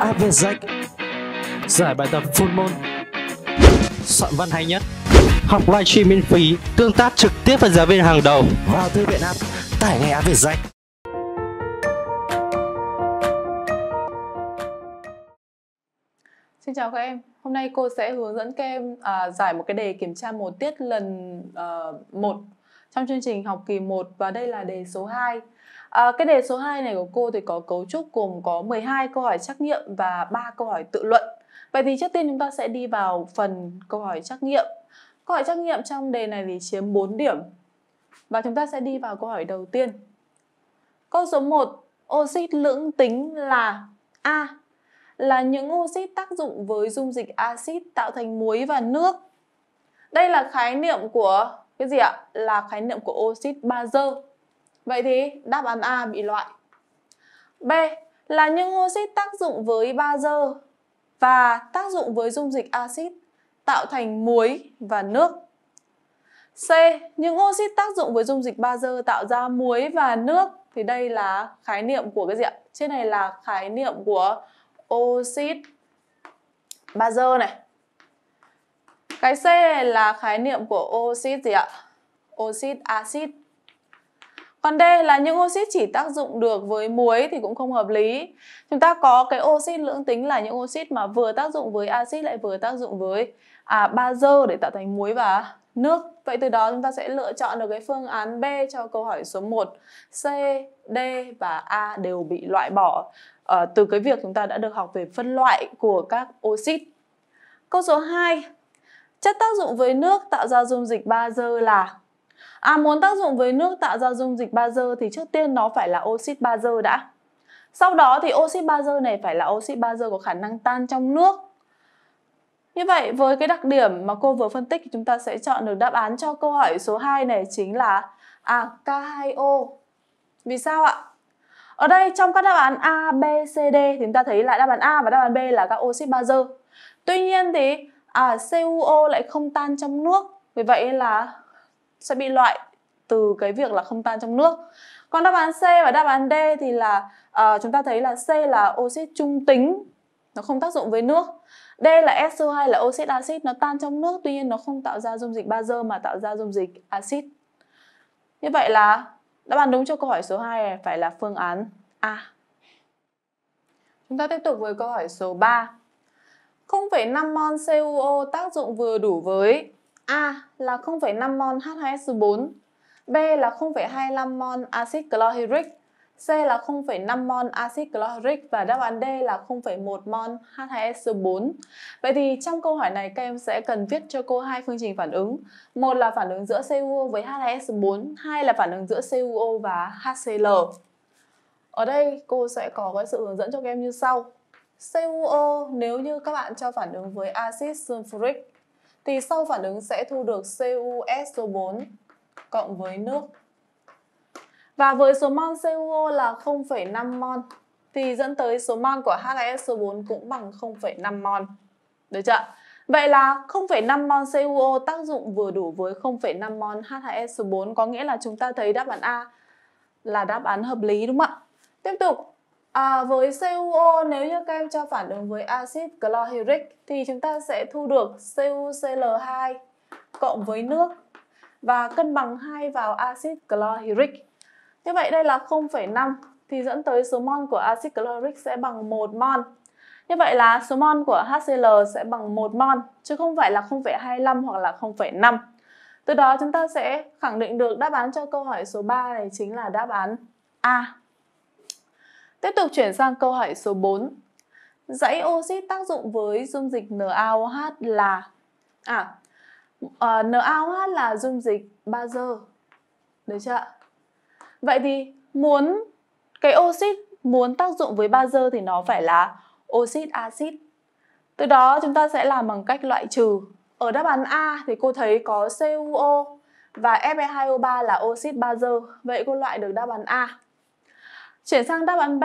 Avezak Giải bài tập full môn Soạn văn hay nhất Học livestream miễn phí Tương tác trực tiếp với giáo viên hàng đầu Vào thư viện app Tải ngay Avezak Xin chào các em, hôm nay cô sẽ hướng dẫn các em à, giải một cái đề kiểm tra một tiết lần à, trong chương trình học kỳ 1 và đây là đề số 2 À, cái đề số 2 này của cô thì có cấu trúc gồm có 12 câu hỏi trắc nghiệm và 3 câu hỏi tự luận. Vậy thì trước tiên chúng ta sẽ đi vào phần câu hỏi trắc nghiệm. Câu hỏi trắc nghiệm trong đề này thì chiếm 4 điểm. Và chúng ta sẽ đi vào câu hỏi đầu tiên. Câu số 1, oxit lưỡng tính là A là những oxit tác dụng với dung dịch axit tạo thành muối và nước. Đây là khái niệm của cái gì ạ? Là khái niệm của oxit bazơ Vậy thì đáp án A bị loại. B là những oxit tác dụng với bazơ và tác dụng với dung dịch axit tạo thành muối và nước. C. Những oxit tác dụng với dung dịch bazơ tạo ra muối và nước thì đây là khái niệm của cái gì ạ? Trên này là khái niệm của oxit bazơ này. Cái C này là khái niệm của oxit gì ạ? Oxit axit. Còn D là những oxit chỉ tác dụng được với muối thì cũng không hợp lý. Chúng ta có cái oxit lưỡng tính là những oxit mà vừa tác dụng với axit lại vừa tác dụng với à, bazơ để tạo thành muối và nước. Vậy từ đó chúng ta sẽ lựa chọn được cái phương án B cho câu hỏi số 1. C, D và A đều bị loại bỏ à, từ cái việc chúng ta đã được học về phân loại của các oxit. Câu số 2. Chất tác dụng với nước tạo ra dung dịch bazơ là À muốn tác dụng với nước tạo ra dung dịch bazơ thì trước tiên nó phải là oxit bazơ đã. Sau đó thì oxit bazơ này phải là oxit bazơ có khả năng tan trong nước. Như vậy với cái đặc điểm mà cô vừa phân tích thì chúng ta sẽ chọn được đáp án cho câu hỏi số 2 này chính là à, K2O. Vì sao ạ? Ở đây trong các đáp án A, B, C, D thì chúng ta thấy lại đáp án A và đáp án B là các oxit bazơ. Tuy nhiên thì à, CuO lại không tan trong nước. Vì vậy là sẽ bị loại từ cái việc là không tan trong nước còn đáp án C và đáp án D thì là uh, chúng ta thấy là C là oxit trung tính nó không tác dụng với nước D là SO2 là oxit axit nó tan trong nước tuy nhiên nó không tạo ra dung dịch bazơ mà tạo ra dung dịch axit như vậy là đáp án đúng cho câu hỏi số 2 này phải là phương án A chúng ta tiếp tục với câu hỏi số 3 0,5 mol CuO tác dụng vừa đủ với A là 0,5 mol H2S4, B là 0,25 mol axit chlorhydric, C là 0,5 mol axit chlorhydric và đáp án D là 0,1 mol H2SO4. Vậy thì trong câu hỏi này các em sẽ cần viết cho cô hai phương trình phản ứng. Một là phản ứng giữa CuO với H2SO4, hai là phản ứng giữa CuO và HCl. Ở đây cô sẽ có cái sự hướng dẫn cho các em như sau. CuO nếu như các bạn cho phản ứng với axit sulfuric thì sau phản ứng sẽ thu được CuSO4 cộng với nước. Và với số mol CuO là 0,5 mol thì dẫn tới số mol của HSO4 cũng bằng 0,5 mol. Được chưa? Vậy là 0,5 mol CuO tác dụng vừa đủ với 0,5 mol HSO4 có nghĩa là chúng ta thấy đáp án A là đáp án hợp lý đúng không ạ? Tiếp tục, À, với CuO nếu như các em cho phản ứng với axit chlorhydric thì chúng ta sẽ thu được CuCl2 cộng với nước và cân bằng 2 vào axit chlorhydric. Như vậy đây là 0,5 thì dẫn tới số mol của axit chlorhydric sẽ bằng 1 mol. Như vậy là số mol của HCl sẽ bằng 1 mol chứ không phải là 0,25 hoặc là 0,5. Từ đó chúng ta sẽ khẳng định được đáp án cho câu hỏi số 3 này chính là đáp án A. Tiếp tục chuyển sang câu hỏi số 4. Dãy oxit tác dụng với dung dịch NaOH là à uh, ờ, NaOH là dung dịch bazơ. Được chưa? Vậy thì muốn cái oxit muốn tác dụng với bazơ thì nó phải là oxit axit. Từ đó chúng ta sẽ làm bằng cách loại trừ. Ở đáp án A thì cô thấy có CuO và Fe2O3 là oxit bazơ. Vậy cô loại được đáp án A. Chuyển sang đáp án B,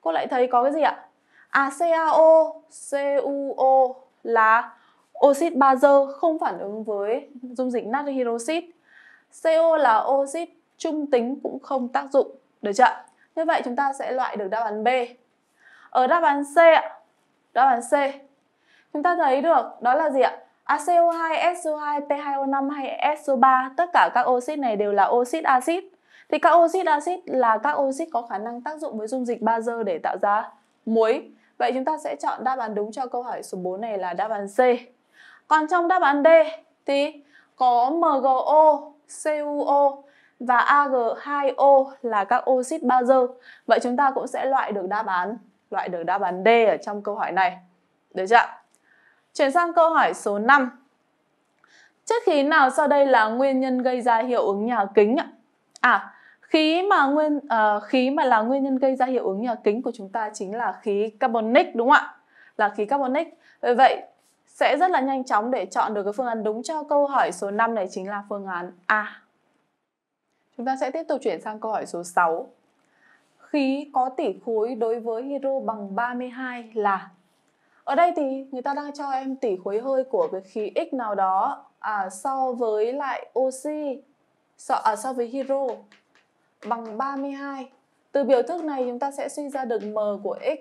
cô lại thấy có cái gì ạ? À CaO, CuO là oxit bazơ không phản ứng với dung dịch natri hydroxit. CO là oxit trung tính cũng không tác dụng, được chưa? Như vậy chúng ta sẽ loại được đáp án B. Ở đáp án C ạ, đáp án C, chúng ta thấy được đó là gì ạ? ACO2, SO2, P2O5 hay SO3, tất cả các oxit này đều là oxit axit thì các oxit axit là các oxit có khả năng tác dụng với dung dịch bazơ để tạo ra muối. Vậy chúng ta sẽ chọn đáp án đúng cho câu hỏi số 4 này là đáp án C. Còn trong đáp án D thì có MgO, CuO và Ag2O là các oxit bazơ. Vậy chúng ta cũng sẽ loại được đáp án loại được đáp án D ở trong câu hỏi này. Được chưa Chuyển sang câu hỏi số 5. Chất khí nào sau đây là nguyên nhân gây ra hiệu ứng nhà kính ạ? À, khí mà nguyên uh, khí mà là nguyên nhân gây ra hiệu ứng nhà kính của chúng ta chính là khí carbonic đúng không ạ là khí carbonic vì vậy sẽ rất là nhanh chóng để chọn được cái phương án đúng cho câu hỏi số 5 này chính là phương án A chúng ta sẽ tiếp tục chuyển sang câu hỏi số 6 khí có tỷ khối đối với hydro bằng 32 là ở đây thì người ta đang cho em tỷ khối hơi của cái khí x nào đó à, so với lại oxy so, à, so với hydro bằng 32. Từ biểu thức này chúng ta sẽ suy ra được m của x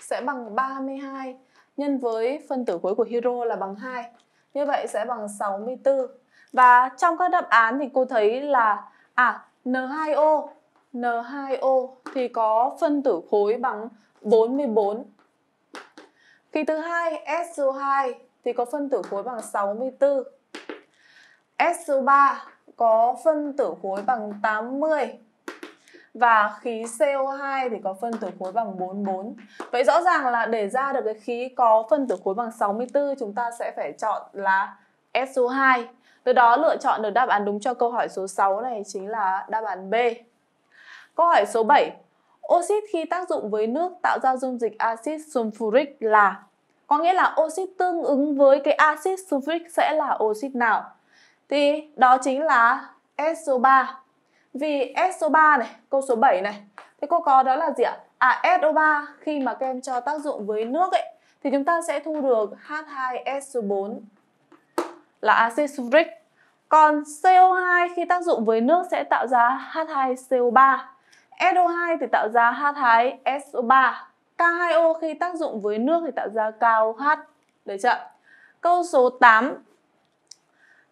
sẽ bằng 32 nhân với phân tử khối của hero là bằng 2. Như vậy sẽ bằng 64. Và trong các đáp án thì cô thấy là à N2O N2O thì có phân tử khối bằng 44. Kỳ thứ hai SO2 thì có phân tử khối bằng 64. SO3 có phân tử khối bằng 80 và khí CO2 thì có phân tử khối bằng 44. Vậy rõ ràng là để ra được cái khí có phân tử khối bằng 64 chúng ta sẽ phải chọn là SO2. Từ đó lựa chọn được đáp án đúng cho câu hỏi số 6 này chính là đáp án B. Câu hỏi số 7. Oxit khi tác dụng với nước tạo ra dung dịch axit sulfuric là có nghĩa là oxit tương ứng với cái axit sulfuric sẽ là oxit nào? Thì đó chính là SO3. Vì SO3 này, câu số 7 này Thế cô có đó là gì ạ? À SO3 khi mà kem cho tác dụng với nước ấy Thì chúng ta sẽ thu được H2SO4 Là axit sulfuric Còn CO2 khi tác dụng với nước sẽ tạo ra H2CO3 SO2 thì tạo ra H2SO3 K2O khi tác dụng với nước thì tạo ra KOH Được chưa? Câu số 8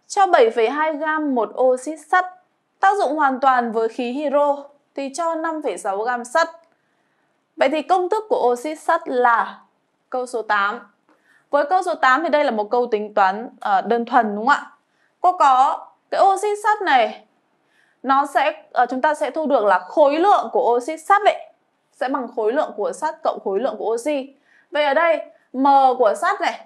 Cho 7,2 gam một oxit sắt Tác dụng hoàn toàn với khí hydro thì cho 5,6 gam sắt. Vậy thì công thức của oxit sắt là câu số 8. Với câu số 8 thì đây là một câu tính toán ờ, đơn thuần đúng không ạ? Cô có cái oxit sắt này nó sẽ ờ, chúng ta sẽ thu được là khối lượng của oxit sắt ấy sẽ bằng khối lượng của sắt cộng khối lượng của oxy. Vậy ở đây m của sắt này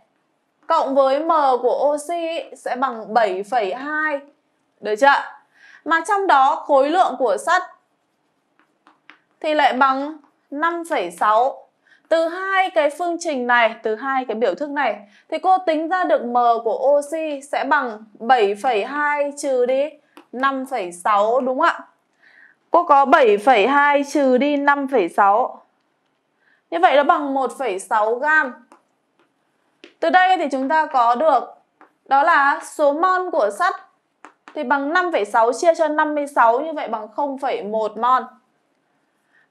cộng với m của oxy sẽ bằng 7,2 được chưa? Mà trong đó khối lượng của sắt thì lại bằng 5,6. Từ hai cái phương trình này, từ hai cái biểu thức này thì cô tính ra được m của oxy sẽ bằng 7,2 trừ đi 5,6 đúng không ạ? Cô có 7,2 trừ đi 5,6. Như vậy nó bằng 1,6 gam. Từ đây thì chúng ta có được đó là số mol của sắt thì bằng 5,6 chia cho 56 như vậy bằng 0,1 mol.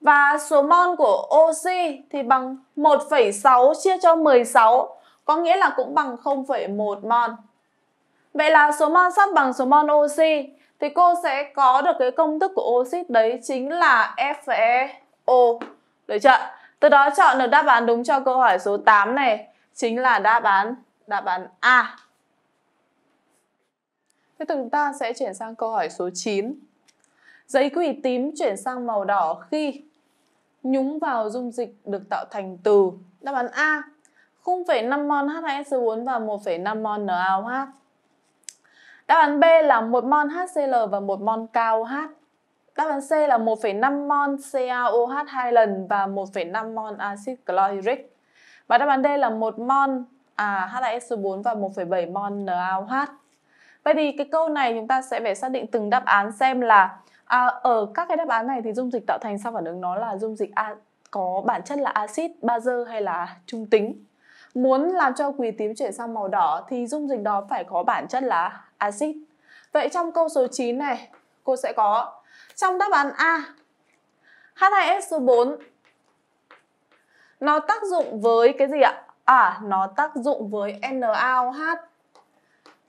Và số mol của oxy thì bằng 1,6 chia cho 16 có nghĩa là cũng bằng 0,1 mol. Vậy là số mol sắt bằng số mol oxy thì cô sẽ có được cái công thức của oxit đấy chính là FeO. Được chưa? Từ đó chọn được đáp án đúng cho câu hỏi số 8 này chính là đáp án đáp án A. Thế chúng ta sẽ chuyển sang câu hỏi số 9. Giấy quỷ tím chuyển sang màu đỏ khi nhúng vào dung dịch được tạo thành từ đáp án A 0,5 mol H2SO4 và 1,5 mol NaOH. Đáp án B là 1 mol HCl và 1 mol KOH. Đáp án C là 1,5 mol CaOH 2 lần và 1,5 mol axit chlorhydric. Và đáp án D là 1 mol à, H2SO4 và 1,7 mol NaOH. Vậy thì cái câu này chúng ta sẽ phải xác định từng đáp án xem là à, ở các cái đáp án này thì dung dịch tạo thành sau phản ứng nó là dung dịch a, có bản chất là axit, bazơ hay là trung tính. Muốn làm cho quỳ tím chuyển sang màu đỏ thì dung dịch đó phải có bản chất là axit. Vậy trong câu số 9 này cô sẽ có trong đáp án A H2S số 4 nó tác dụng với cái gì ạ? À, nó tác dụng với NaOH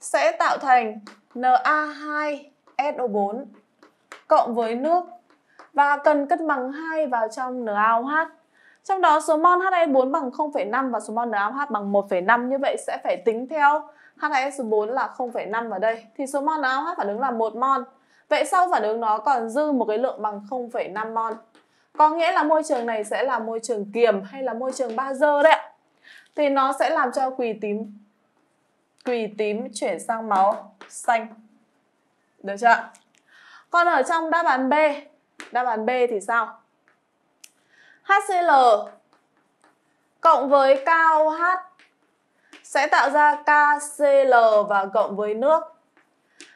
sẽ tạo thành Na2SO4 cộng với nước và cần cân bằng 2 vào trong NaOH. Trong đó số mol h 2 so 4 bằng 0,5 và số mol NaOH bằng 1,5 như vậy sẽ phải tính theo h 2 so 4 là 0,5 vào đây. Thì số mol NaOH phản ứng là 1 mol. Vậy sau phản ứng nó còn dư một cái lượng bằng 0,5 mol. Có nghĩa là môi trường này sẽ là môi trường kiềm hay là môi trường bazơ đấy ạ. Thì nó sẽ làm cho quỳ tím quỳ tím chuyển sang máu xanh. Được chưa? Còn ở trong đáp án B, đáp án B thì sao? HCl cộng với KOH sẽ tạo ra KCl và cộng với nước.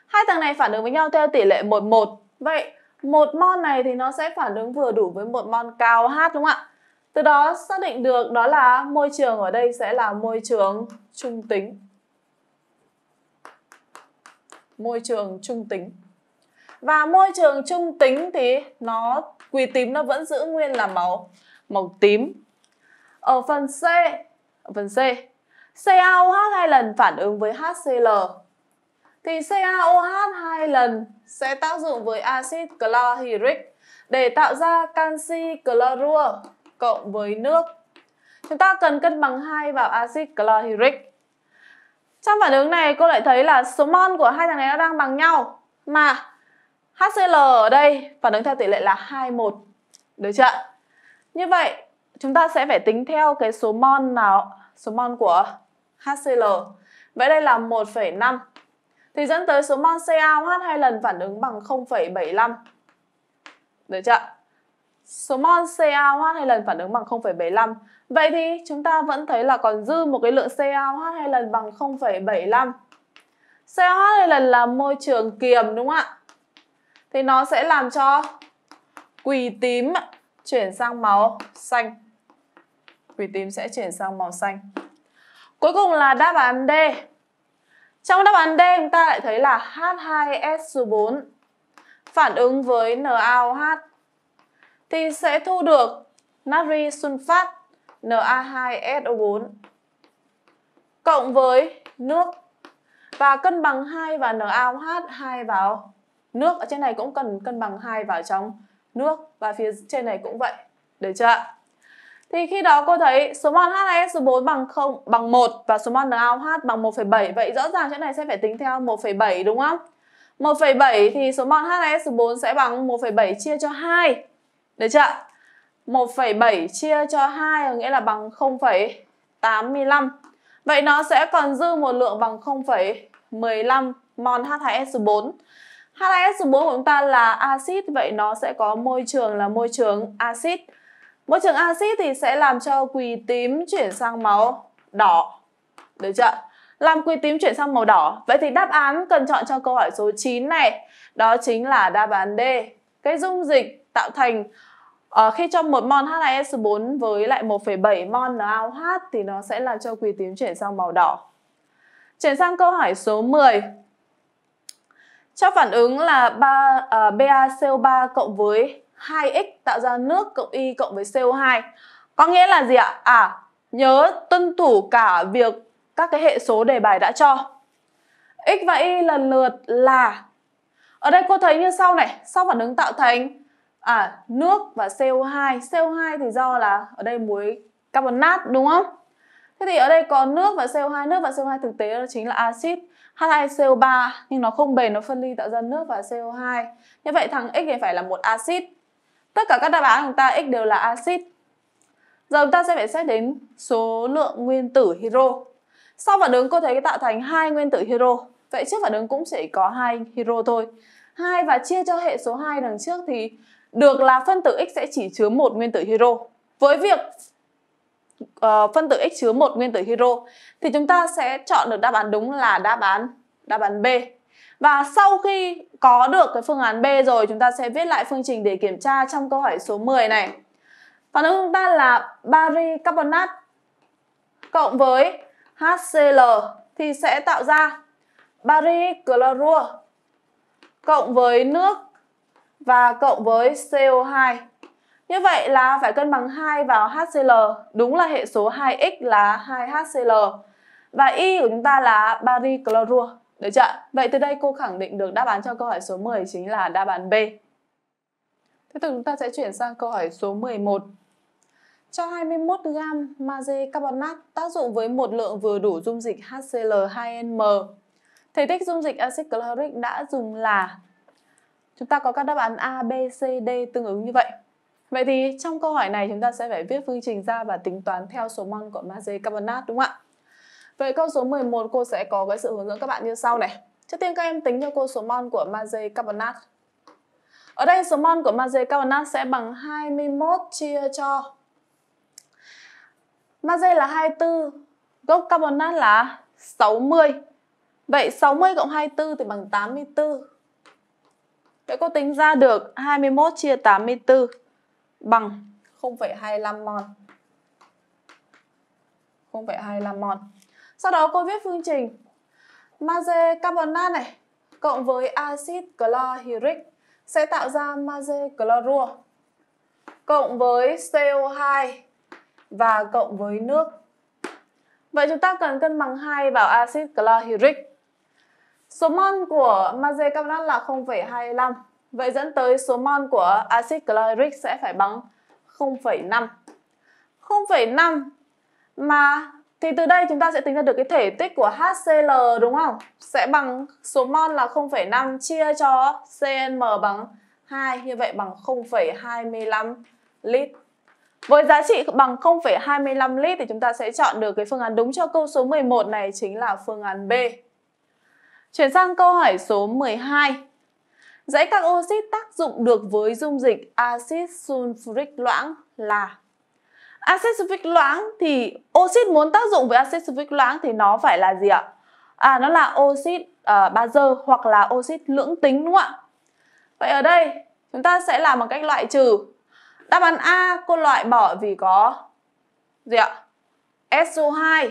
Hai thằng này phản ứng với nhau theo tỷ lệ 11. Vậy một mol này thì nó sẽ phản ứng vừa đủ với một mol KOH đúng không ạ? Từ đó xác định được đó là môi trường ở đây sẽ là môi trường trung tính môi trường trung tính và môi trường trung tính thì nó quỳ tím nó vẫn giữ nguyên là màu màu tím ở phần C ở phần C CaOH hai lần phản ứng với HCl thì CaOH hai lần sẽ tác dụng với axit chlorhydric để tạo ra canxi chlorua cộng với nước. Chúng ta cần cân bằng hai vào axit chlorhydric. Trong phản ứng này cô lại thấy là số mol của hai thằng này nó đang bằng nhau Mà HCl ở đây phản ứng theo tỷ lệ là 21 Được chưa? Như vậy chúng ta sẽ phải tính theo cái số mol nào số mol của HCl Vậy đây là 1,5 Thì dẫn tới số mol CaOH hai lần phản ứng bằng 0,75 Được chưa? số mol CaOH hay lần phản ứng bằng 0,75. Vậy thì chúng ta vẫn thấy là còn dư một cái lượng CaOH hay lần bằng 0,75. CaOH hay lần là môi trường kiềm đúng không ạ? Thì nó sẽ làm cho quỳ tím chuyển sang màu xanh. Quỳ tím sẽ chuyển sang màu xanh. Cuối cùng là đáp án D. Trong đáp án D chúng ta lại thấy là H2SO4 phản ứng với NaOH thì sẽ thu được natri sunfat Na2SO4 cộng với nước và cân bằng 2 và NaOH 2 vào nước ở trên này cũng cần cân bằng 2 vào trong nước và phía trên này cũng vậy được chưa thì khi đó cô thấy số mol H2SO4 bằng 0 bằng 1 và số mol NaOH bằng 1,7 vậy rõ ràng chỗ này sẽ phải tính theo 1,7 đúng không 1,7 thì số mol H2SO4 sẽ bằng 1,7 chia cho 2 được chưa? 1,7 chia cho 2 nghĩa là bằng 0,85. Vậy nó sẽ còn dư một lượng bằng 0,15 mol h 2 so 4 h 2 so 4 của chúng ta là axit, vậy nó sẽ có môi trường là môi trường axit. Môi trường axit thì sẽ làm cho quỳ tím chuyển sang máu đỏ. Được chưa? Làm quỳ tím chuyển sang màu đỏ. Vậy thì đáp án cần chọn cho câu hỏi số 9 này, đó chính là đáp án D. Cái dung dịch tạo thành À, khi cho một mol s 4 với lại 1,7 mol NaOH thì nó sẽ làm cho quỳ tím chuyển sang màu đỏ. Chuyển sang câu hỏi số 10. Cho phản ứng là 3, uh, ờ, BaCO3 cộng với 2X tạo ra nước cộng Y cộng với CO2. Có nghĩa là gì ạ? À, nhớ tuân thủ cả việc các cái hệ số đề bài đã cho. X và Y lần lượt là... Ở đây cô thấy như sau này, sau phản ứng tạo thành à nước và CO2 CO2 thì do là ở đây muối carbonat đúng không thế thì ở đây có nước và CO2 nước và CO2 thực tế đó chính là axit H2CO3 nhưng nó không bền nó phân ly tạo ra nước và CO2 như vậy thằng x thì phải là một axit tất cả các đáp án của ta x đều là axit giờ chúng ta sẽ phải xét đến số lượng nguyên tử hydro sau phản ứng cô thấy tạo thành hai nguyên tử hydro vậy trước phản ứng cũng chỉ có hai hydro thôi hai và chia cho hệ số 2 đằng trước thì được là phân tử x sẽ chỉ chứa một nguyên tử hydro. Với việc uh, phân tử x chứa một nguyên tử hydro thì chúng ta sẽ chọn được đáp án đúng là đáp án đáp án B. Và sau khi có được cái phương án B rồi chúng ta sẽ viết lại phương trình để kiểm tra trong câu hỏi số 10 này. Phản ứng chúng ta là bari carbonat cộng với HCl thì sẽ tạo ra bari clorua cộng với nước và cộng với CO2. Như vậy là phải cân bằng 2 vào HCl, đúng là hệ số 2x là 2HCl. Và Y của chúng ta là bariclorua, được chưa? Vậy từ đây cô khẳng định được đáp án cho câu hỏi số 10 chính là đáp án B. Tiếp tục chúng ta sẽ chuyển sang câu hỏi số 11. Cho 21 g magie carbonat tác dụng với một lượng vừa đủ dung dịch HCl2nm. Thể tích dung dịch axit chloric đã dùng là Chúng ta có các đáp án A, B, C, D tương ứng như vậy. Vậy thì trong câu hỏi này chúng ta sẽ phải viết phương trình ra và tính toán theo số mol của magie carbonat đúng không ạ? Vậy câu số 11 cô sẽ có cái sự hướng dẫn các bạn như sau này. Trước tiên các em tính cho cô số mol của magie carbonat. Ở đây số mol của magie carbonat sẽ bằng 21 chia cho magie là 24, gốc carbonat là 60. Vậy 60 cộng 24 thì bằng 84. Vậy cô tính ra được 21 chia 84 bằng 0,25 mol. 0,25 mol. Sau đó cô viết phương trình magie carbonat này cộng với axit chlorhydric sẽ tạo ra magie chlorua cộng với CO2 và cộng với nước. Vậy chúng ta cần cân bằng hai vào axit chlorhydric. Số mol của magie carbonat là 0,25. Vậy dẫn tới số mol của axit chloric sẽ phải bằng 0,5. 0,5 mà thì từ đây chúng ta sẽ tính ra được cái thể tích của HCl đúng không? Sẽ bằng số mol là 0,5 chia cho CN bằng 2 như vậy bằng 0,25 lít. Với giá trị bằng 0,25 lít thì chúng ta sẽ chọn được cái phương án đúng cho câu số 11 này chính là phương án B. Chuyển sang câu hỏi số 12. Dãy các oxit tác dụng được với dung dịch axit sulfuric loãng là axit sulfuric loãng thì oxit muốn tác dụng với axit sulfuric loãng thì nó phải là gì ạ? À nó là oxit uh, à, bazơ hoặc là oxit lưỡng tính đúng không ạ? Vậy ở đây chúng ta sẽ làm một cách loại trừ. Đáp án A cô loại bỏ vì có gì ạ? SO2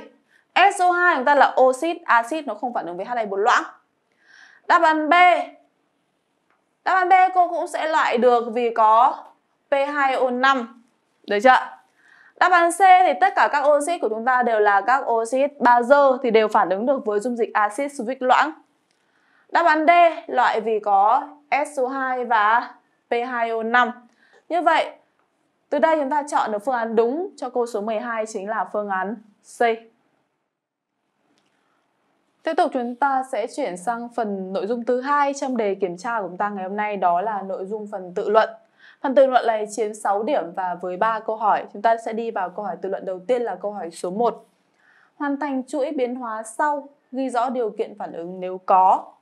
SO2 chúng ta là oxit axit nó không phản ứng với H2 bốn loãng. Đáp án B. Đáp án B cô cũng sẽ loại được vì có P2O5. Được chưa? Đáp án C thì tất cả các oxit của chúng ta đều là các oxit bazơ thì đều phản ứng được với dung dịch axit sulfuric loãng. Đáp án D loại vì có SO2 và P2O5. Như vậy, từ đây chúng ta chọn được phương án đúng cho câu số 12 chính là phương án C. Tiếp tục chúng ta sẽ chuyển sang phần nội dung thứ hai trong đề kiểm tra của chúng ta ngày hôm nay đó là nội dung phần tự luận. Phần tự luận này chiếm 6 điểm và với 3 câu hỏi, chúng ta sẽ đi vào câu hỏi tự luận đầu tiên là câu hỏi số 1. Hoàn thành chuỗi biến hóa sau, ghi rõ điều kiện phản ứng nếu có.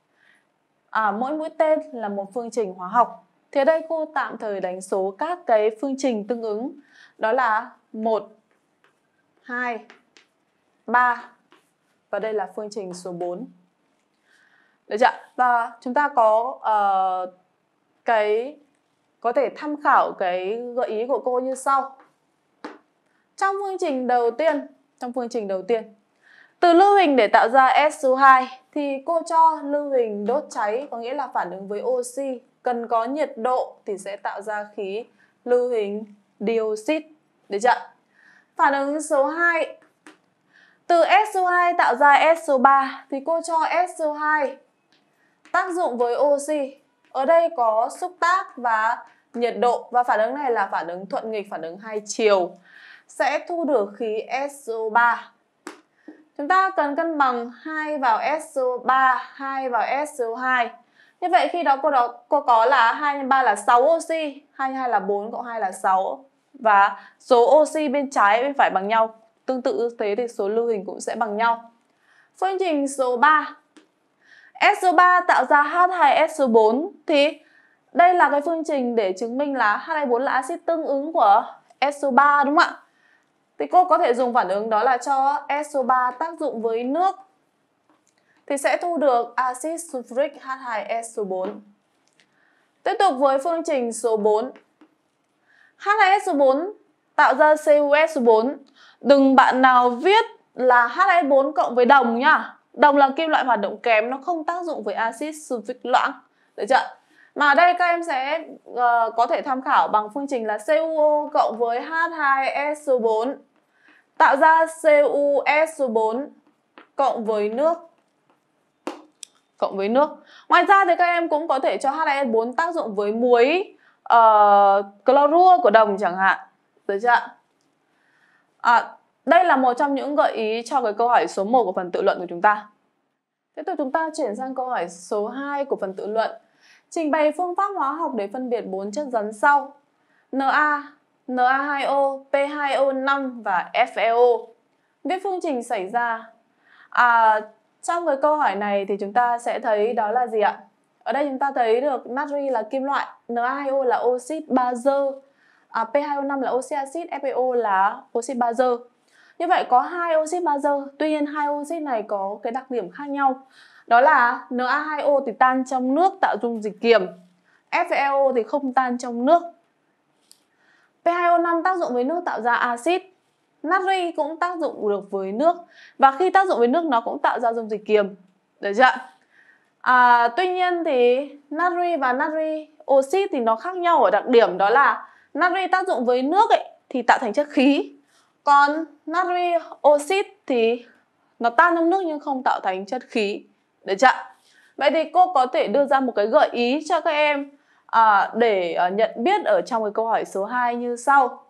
À, mỗi mũi tên là một phương trình hóa học. Thế đây cô tạm thời đánh số các cái phương trình tương ứng. Đó là 1, 2, 3 và đây là phương trình số 4. Được chưa? Và chúng ta có uh, cái có thể tham khảo cái gợi ý của cô như sau. Trong phương trình đầu tiên, trong phương trình đầu tiên, từ lưu hình để tạo ra SO2 thì cô cho lưu hình đốt cháy có nghĩa là phản ứng với oxy cần có nhiệt độ thì sẽ tạo ra khí lưu hình dioxide. Được chưa? Phản ứng số 2 từ SO2 tạo ra SO3 thì cô cho SO2 tác dụng với oxy. Ở đây có xúc tác và nhiệt độ và phản ứng này là phản ứng thuận nghịch, phản ứng hai chiều sẽ thu được khí SO3. Chúng ta cần cân bằng 2 vào SO3, 2 vào SO2. Như vậy khi đó cô đó cô có là 2 x 3 là 6 oxy, 2 x 2 là 4 cộng 2 là 6 và số oxy bên trái bên phải bằng nhau. Tương tự thế thì số lưu hình cũng sẽ bằng nhau. Phương trình số 3 SO3 tạo ra H2SO4 thì đây là cái phương trình để chứng minh là h 24 là axit tương ứng của SO3 đúng không ạ? Thì cô có thể dùng phản ứng đó là cho SO3 tác dụng với nước thì sẽ thu được axit sulfuric H2SO4. Tiếp tục với phương trình số 4. H2SO4 tạo ra CuS4. Đừng bạn nào viết là HF4 cộng với đồng nhá. Đồng là kim loại hoạt động kém, nó không tác dụng với axit sulfuric loãng. Được chưa? Mà ở đây các em sẽ uh, có thể tham khảo bằng phương trình là CuO cộng với H2SO4 tạo ra CuS 4 cộng với nước cộng với nước. Ngoài ra thì các em cũng có thể cho HIS4 tác dụng với muối uh, clorua của đồng chẳng hạn. Được chưa ạ? À, đây là một trong những gợi ý cho cái câu hỏi số 1 của phần tự luận của chúng ta. Tiếp tục chúng ta chuyển sang câu hỏi số 2 của phần tự luận. Trình bày phương pháp hóa học để phân biệt bốn chất rắn sau: Na, Na2O, P2O5 và FeO. Viết phương trình xảy ra. À, trong cái câu hỏi này thì chúng ta sẽ thấy đó là gì ạ? Ở đây chúng ta thấy được natri là kim loại, Na2O là oxit bazơ, à, P2O5 là oxy axit, FeO là oxy bazơ. Như vậy có hai oxy bazơ, tuy nhiên hai oxy này có cái đặc điểm khác nhau. Đó là Na2O thì tan trong nước tạo dung dịch kiềm, FeO thì không tan trong nước. P2O5 tác dụng với nước tạo ra axit, natri cũng tác dụng được với nước và khi tác dụng với nước nó cũng tạo ra dung dịch kiềm. Được chưa? À, tuy nhiên thì natri và natri oxit thì nó khác nhau ở đặc điểm đó là natri tác dụng với nước ấy thì tạo thành chất khí còn natri oxit thì nó tan trong nước nhưng không tạo thành chất khí được chưa vậy thì cô có thể đưa ra một cái gợi ý cho các em à, để à, nhận biết ở trong cái câu hỏi số 2 như sau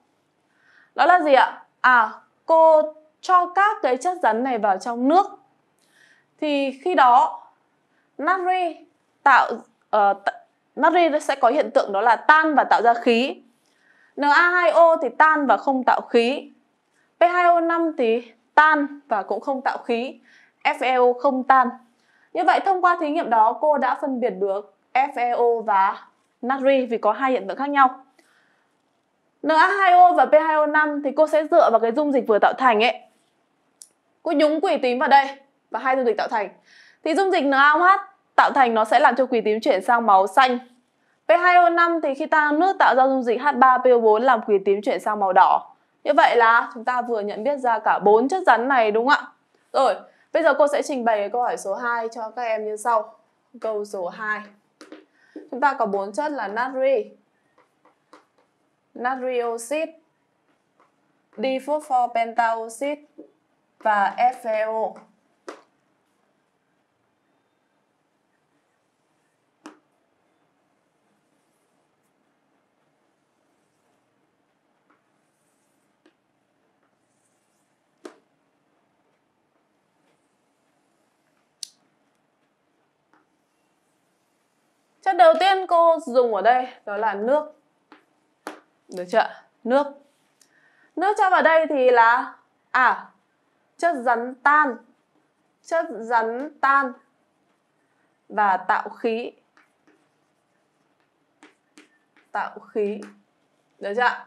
đó là gì ạ à cô cho các cái chất rắn này vào trong nước thì khi đó natri tạo uh, ờ, natri sẽ có hiện tượng đó là tan và tạo ra khí Na2O thì tan và không tạo khí. P2O5 thì tan và cũng không tạo khí. FeO không tan. Như vậy thông qua thí nghiệm đó cô đã phân biệt được FeO và natri vì có hai hiện tượng khác nhau. Na2O và P2O5 thì cô sẽ dựa vào cái dung dịch vừa tạo thành ấy. Cô nhúng quỷ tím vào đây và hai dung dịch tạo thành. Thì dung dịch NaOH tạo thành nó sẽ làm cho quỷ tím chuyển sang màu xanh P2O5 thì khi tan nước tạo ra dung dịch H3PO4 làm khí tím chuyển sang màu đỏ. Như vậy là chúng ta vừa nhận biết ra cả bốn chất rắn này đúng không ạ? Rồi, bây giờ cô sẽ trình bày câu hỏi số 2 cho các em như sau. Câu số 2. Chúng ta có bốn chất là natri, natri oxit, natrioxit, diphosphopentaoxit và FeO. Chất đầu tiên cô dùng ở đây đó là nước. Được chưa? Nước. Nước cho vào đây thì là à chất rắn tan. Chất rắn tan và tạo khí. Tạo khí. Được chưa?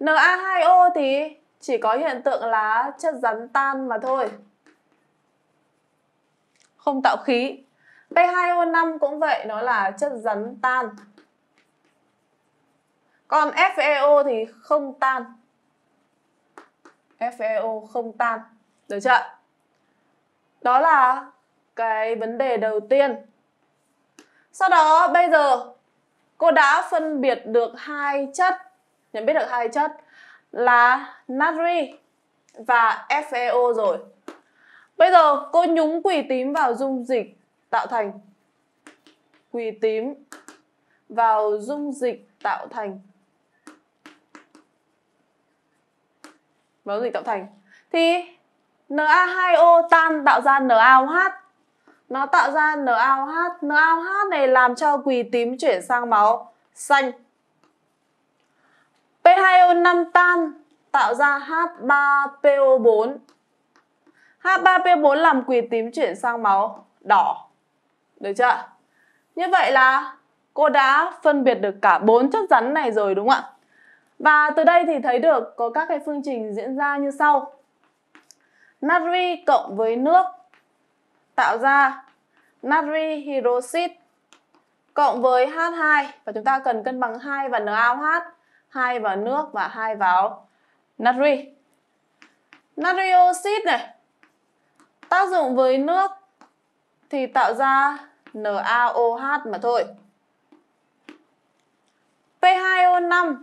Na2O thì chỉ có hiện tượng là chất rắn tan mà thôi. Không tạo khí. P2O5 cũng vậy, nó là chất rắn tan. Còn FeO thì không tan. FeO không tan. Được chưa? Đó là cái vấn đề đầu tiên. Sau đó bây giờ cô đã phân biệt được hai chất, nhận biết được hai chất là natri và FeO rồi. Bây giờ cô nhúng quỷ tím vào dung dịch tạo thành quỳ tím vào dung dịch tạo thành vào dịch tạo thành thì Na2O tan tạo ra NaOH nó tạo ra NaOH NaOH này làm cho quỳ tím chuyển sang máu xanh P2O5 tan tạo ra H3PO4 H3PO4 làm quỳ tím chuyển sang máu đỏ được chưa? Như vậy là cô đã phân biệt được cả bốn chất rắn này rồi đúng không ạ? Và từ đây thì thấy được có các cái phương trình diễn ra như sau. Natri cộng với nước tạo ra natri hydroxit cộng với H2 và chúng ta cần cân bằng 2 và NaOH, 2 vào nước và 2 vào natri. Natri oxit này tác dụng với nước thì tạo ra NaOH mà thôi. P2O5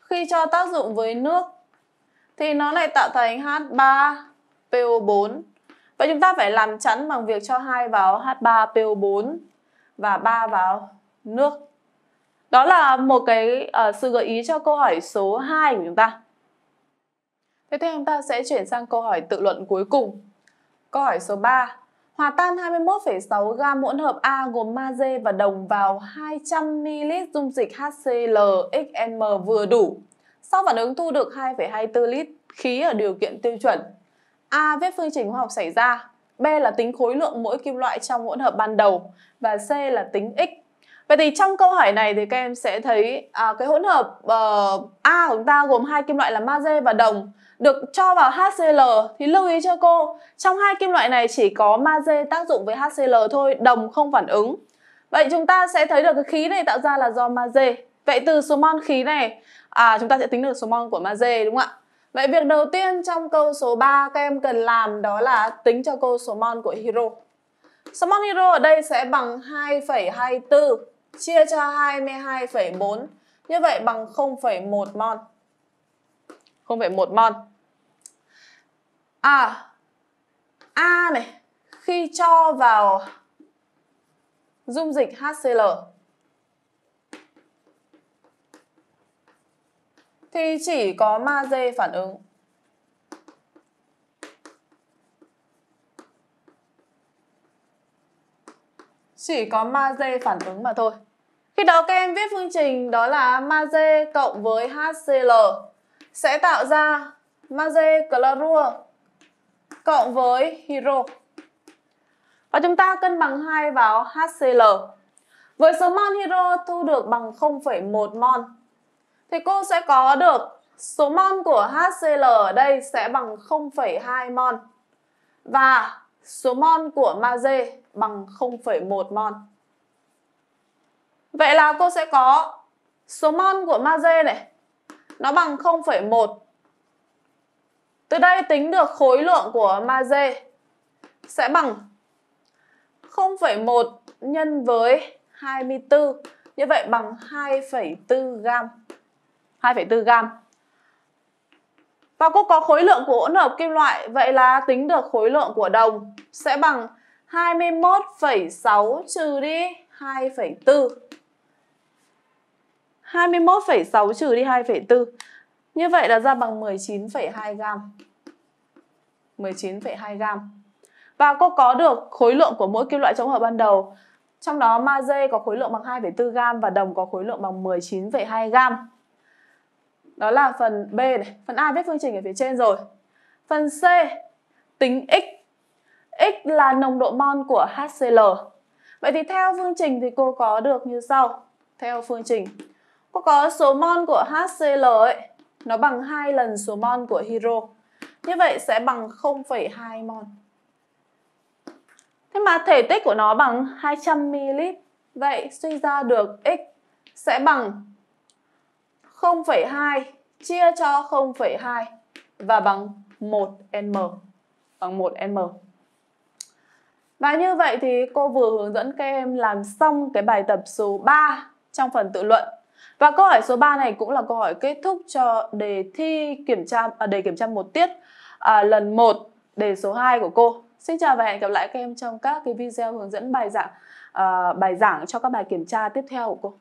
khi cho tác dụng với nước thì nó lại tạo thành H3PO4. Vậy chúng ta phải làm chắn bằng việc cho hai vào H3PO4 và ba vào nước. Đó là một cái uh, sự gợi ý cho câu hỏi số 2 của chúng ta. Tiếp theo chúng ta sẽ chuyển sang câu hỏi tự luận cuối cùng. Câu hỏi số 3. Hòa tan 21,6 gam hỗn hợp A gồm magie và đồng vào 200 ml dung dịch HClXN vừa đủ. Sau phản ứng thu được 2,24 lít khí ở điều kiện tiêu chuẩn. A. Viết phương trình hóa học xảy ra. B là tính khối lượng mỗi kim loại trong hỗn hợp ban đầu và C là tính x Vậy thì trong câu hỏi này thì các em sẽ thấy à, cái hỗn hợp uh, A của chúng ta gồm hai kim loại là magie và đồng được cho vào HCl thì lưu ý cho cô trong hai kim loại này chỉ có magie tác dụng với HCl thôi đồng không phản ứng vậy chúng ta sẽ thấy được cái khí này tạo ra là do magie vậy từ số mol khí này à, chúng ta sẽ tính được số mol của magie đúng không ạ vậy việc đầu tiên trong câu số 3 các em cần làm đó là tính cho cô số mol của hero số mol hero ở đây sẽ bằng 2,24 chia cho 22,4 như vậy bằng 0,1 mol không phải một mol à a này khi cho vào dung dịch HCl thì chỉ có magie phản ứng chỉ có magie phản ứng mà thôi khi đó các em viết phương trình đó là magie cộng với HCl sẽ tạo ra magie clorua cộng với hiro. Và chúng ta cân bằng hai vào HCl. Với số mol hiro thu được bằng 0,1 mol thì cô sẽ có được số mol của HCl ở đây sẽ bằng 0,2 mol và số mol của magie bằng 0,1 mol. Vậy là cô sẽ có số mol của magie này nó bằng 0,1. Từ đây tính được khối lượng của magie sẽ bằng 0,1 nhân với 24. Như vậy bằng 2,4 gam. 2,4 gam. Và cô có khối lượng của hỗn hợp kim loại, vậy là tính được khối lượng của đồng sẽ bằng 21,6 trừ đi 2,4. 21,6 trừ đi 2,4 Như vậy là ra bằng 19,2 gram 19,2 gram Và cô có được khối lượng của mỗi kim loại chống hợp ban đầu Trong đó magie có khối lượng bằng 2,4 gram Và đồng có khối lượng bằng 19,2 gram Đó là phần B này Phần A viết phương trình ở phía trên rồi Phần C Tính X X là nồng độ mol của HCl Vậy thì theo phương trình thì cô có được như sau Theo phương trình Cô có số mol của HCl ấy, nó bằng 2 lần số mol của hydro. Như vậy sẽ bằng 0,2 mol. Thế mà thể tích của nó bằng 200 ml. Vậy suy ra được x sẽ bằng 0,2 chia cho 0,2 và bằng 1m bằng 1m. Và như vậy thì cô vừa hướng dẫn các em làm xong cái bài tập số 3 trong phần tự luận và câu hỏi số 3 này cũng là câu hỏi kết thúc cho đề thi kiểm tra à, đề kiểm tra một tiết à, lần 1 đề số 2 của cô. Xin chào và hẹn gặp lại các em trong các cái video hướng dẫn bài giảng à, bài giảng cho các bài kiểm tra tiếp theo của cô.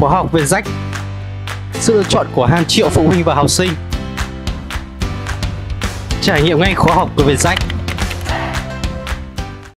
Khóa học viên rách sự lựa chọn của hàng triệu phụ huynh và học sinh trải nghiệm ngay khóa học của Việt Sách